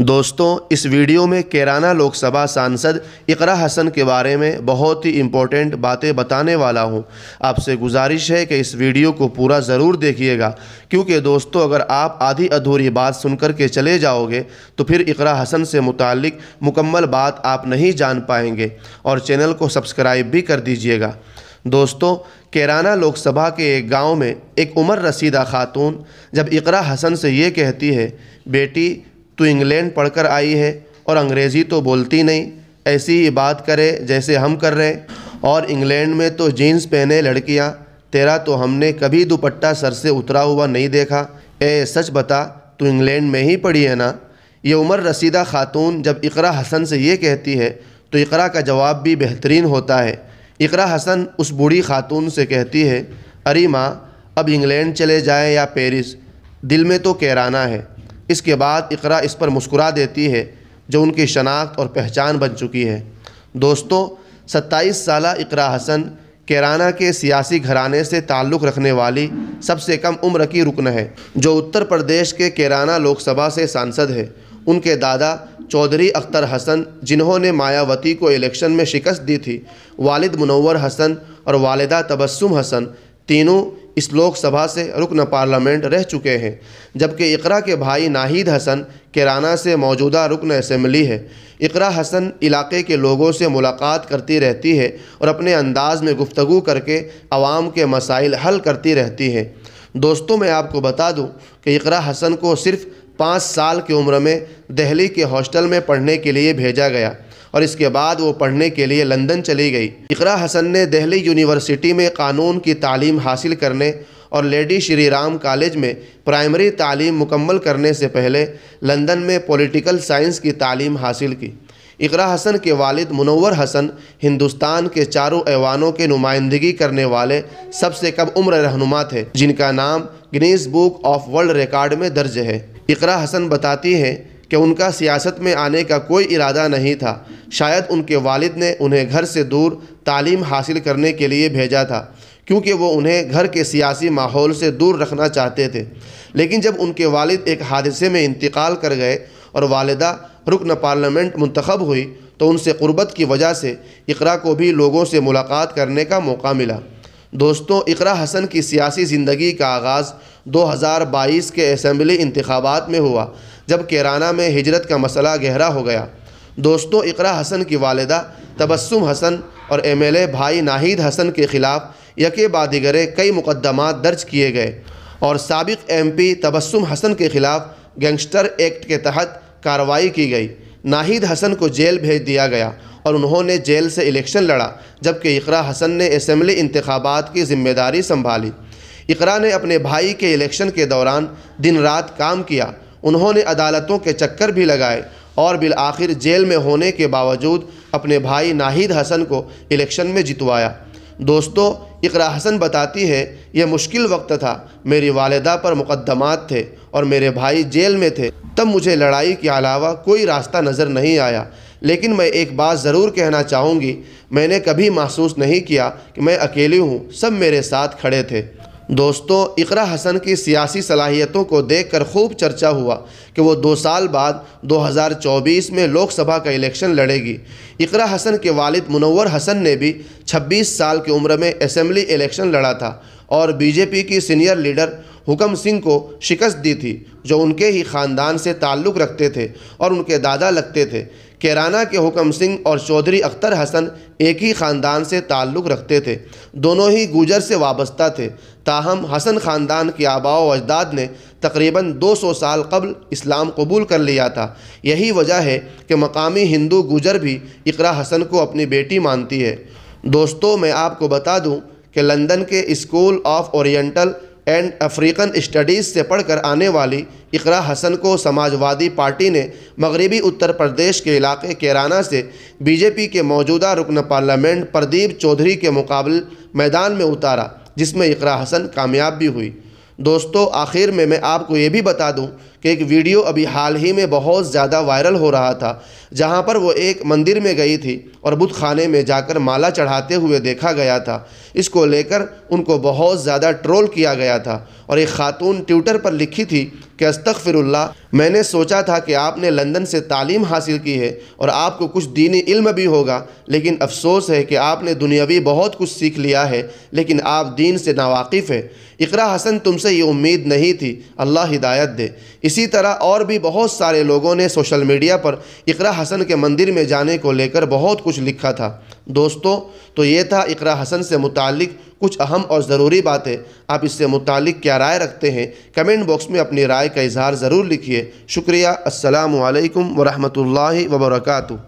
दोस्तों इस वीडियो में केराना लोकसभा सांसद इकरा हसन के बारे में बहुत ही इम्पोर्टेंट बातें बताने वाला हूं आपसे गुजारिश है कि इस वीडियो को पूरा ज़रूर देखिएगा क्योंकि दोस्तों अगर आप आधी अधूरी बात सुनकर के चले जाओगे तो फिर इकरा हसन से मुतक मुकम्मल बात आप नहीं जान पाएंगे और चैनल को सब्सक्राइब भी कर दीजिएगा दोस्तों केराना लोकसभा के एक गांव में एक उमर रसीदा खातून जब इकरा हसन से ये कहती है बेटी तो इंग्लैंड पढ़कर आई है और अंग्रेज़ी तो बोलती नहीं ऐसी ही बात करे जैसे हम कर रहे और इंग्लैंड में तो जीन्स पहने लड़कियाँ तेरा तो हमने कभी दुपट्टा सर से उतरा हुआ नहीं देखा ए सच बता तू इंग्लैंड में ही पढ़ी है ना ये उमर रसीदा खातून जब इकरा हसन से ये कहती है तो इकरा का जवाब भी बेहतरीन होता है इकरा हसन उस बूढ़ी खातून से कहती है अरे माँ अब इंग्लैंड चले जाएँ या पेरिस दिल में तो कहराना है इसके बाद इकरा इस पर मुस्कुरा देती है जो उनकी शनाख्त और पहचान बन चुकी है दोस्तों सत्ताईस साल इकरा हसन केराना के सियासी घराने से ताल्लुक़ रखने वाली सबसे कम उम्र की रुकन है जो उत्तर प्रदेश के केराना लोकसभा से सांसद है उनके दादा चौधरी अख्तर हसन जिन्होंने मायावती को इलेक्शन में शिकस्त दी थी वालिद मुनवर हसन और वालदा तबस्सुम हसन तीनों इस लोकसभा से रुकन पार्लियामेंट रह चुके हैं जबकि इकरा के भाई नाहिद हसन केराना से मौजूदा रुकन असम्बली है इकरा हसन इलाके के लोगों से मुलाकात करती रहती है और अपने अंदाज में गुफ्तु करके आवाम के मसाइल हल करती रहती है दोस्तों मैं आपको बता दूं कि इकरा हसन को सिर्फ पाँच साल की उम्र में दिल्ली के हॉस्टल में पढ़ने के लिए भेजा गया और इसके बाद वो पढ़ने के लिए लंदन चली गई इकरा हसन ने दिल्ली यूनिवर्सिटी में कानून की तालीम हासिल करने और लेडी श्री राम कॉलेज में प्राइमरी तालीम मुकम्मल करने से पहले लंदन में पॉलिटिकल साइंस की तालीम हासिल की इकरा हसन के वालिद मुनवर हसन हिंदुस्तान के चारों ऐवानों के नुमाइंदगी करने वाले सबसे कम उम्र रहनुमा थे जिनका नाम Guinness Book of World Record में दर्ज है इकरा हसन बताती हैं कि उनका सियासत में आने का कोई इरादा नहीं था शायद उनके वालिद ने उन्हें घर से दूर तालीम हासिल करने के लिए भेजा था क्योंकि वो उन्हें घर के सियासी माहौल से दूर रखना चाहते थे लेकिन जब उनके वालिद एक हादसे में इंतकाल कर गए और वालदा रुकन पार्लियामेंट मंतखब हुई तो उनसे क़ुरबत की वजह से इकरा को भी लोगों से मुलाकात करने का मौका मिला दोस्तों इकरा हसन की सियासी ज़िंदगी का आगाज़ 2022 के असम्बली इंतबात में हुआ जब केराना में हिजरत का मसला गहरा हो गया दोस्तों इकरा हसन की वालदा तबस्सुम हसन और एमएलए भाई नाहिद हसन के ख़िलाफ़ यके बादिगरे कई मुकदमा दर्ज किए गए और सबक एम पी तबस्सुम हसन के ख़िलाफ़ गैंगस्टर एक्ट के तहत कार्रवाई की गई नाहिद हसन को जेल भेज दिया गया और उन्होंने जेल से इलेक्शन लड़ा जबकि इकरा हसन ने इसम्बली इंतबात की जिम्मेदारी संभाली इकरा ने अपने भाई के इलेक्शन के दौरान दिन रात काम किया उन्होंने अदालतों के चक्कर भी लगाए और बिल आखिर जेल में होने के बावजूद अपने भाई नाहिद हसन को इलेक्शन में जितवाया दोस्तों इकरा हसन बताती है यह मुश्किल वक्त था मेरी वालदा पर मुकदमात थे और मेरे भाई जेल में थे तब मुझे लड़ाई के अलावा कोई रास्ता नज़र नहीं आया लेकिन मैं एक बात ज़रूर कहना चाहूँगी मैंने कभी महसूस नहीं किया कि मैं अकेली हूँ सब मेरे साथ खड़े थे दोस्तों इकरा हसन की सियासी सलाहियतों को देखकर खूब चर्चा हुआ कि वो दो साल बाद 2024 में लोकसभा का इलेक्शन लड़ेगी इकरा हसन के वालिद मुनवर हसन ने भी 26 साल की उम्र में असम्बली इलेक्शन लड़ा था और बीजेपी की सीनियर लीडर हुकम सिंह को शिकस्त दी थी जो उनके ही ख़ानदान से ताल्लुक़ रखते थे और उनके दादा लगते थे केराना के हुक्म सिंह और चौधरी अख्तर हसन एक ही ख़ानदान से ताल्लुक़ रखते थे दोनों ही गुजर से वाबस्ता थे ताहम हसन ख़ानदान के आबा अजदाद ने तकरीबन 200 साल कबल इस्लाम कबूल कर लिया था यही वजह है कि मकामी हिंदू गुजर भी इकरा हसन को अपनी बेटी मानती है दोस्तों मैं आपको बता दूँ कि लंदन के School of Oriental and African Studies से पढ़कर आने वाली इकरा हसन को समाजवादी पार्टी ने मगरबी उत्तर प्रदेश के इलाके केराना से बीजेपी के मौजूदा रुकन पार्लियामेंट प्रदीप चौधरी के मुकाबले मैदान में उतारा जिसमें इकरा हसन कामयाब भी हुई दोस्तों आखिर में मैं आपको ये भी बता दूं कि एक वीडियो अभी हाल ही में बहुत ज़्यादा वायरल हो रहा था जहां पर वो एक मंदिर में गई थी और बुत खाने में जाकर माला चढ़ाते हुए देखा गया था इसको लेकर उनको बहुत ज़्यादा ट्रोल किया गया था और एक ख़ातून ट्विटर पर लिखी थी कि अस्तफिरल्ला मैंने सोचा था कि आपने लंदन से तालीम हासिल की है और आपको कुछ दीनी इल्म भी होगा लेकिन अफसोस है कि आपने दुनियावी बहुत कुछ सीख लिया है लेकिन आप दीन से नावाकिफ़ है इकरा हसन तुमसे ये उम्मीद नहीं थी अल्लाह हिदायत दे इस इसी तरह और भी बहुत सारे लोगों ने सोशल मीडिया पर इकरा हसन के मंदिर में जाने को लेकर बहुत कुछ लिखा था दोस्तों तो ये था इकरा हसन से मुतक कुछ अहम और ज़रूरी बातें आप इससे मुतक क्या राय रखते हैं कमेंट बॉक्स में अपनी राय का इजहार ज़रूर लिखिए शुक्रिया असलकम वरहमल वबरकू